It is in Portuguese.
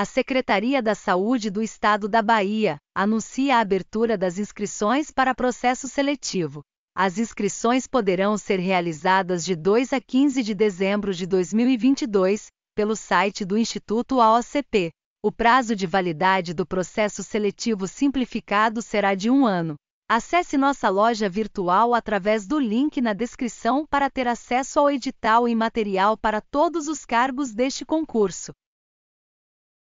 a Secretaria da Saúde do Estado da Bahia anuncia a abertura das inscrições para processo seletivo. As inscrições poderão ser realizadas de 2 a 15 de dezembro de 2022, pelo site do Instituto AOCP. O prazo de validade do processo seletivo simplificado será de um ano. Acesse nossa loja virtual através do link na descrição para ter acesso ao edital e material para todos os cargos deste concurso.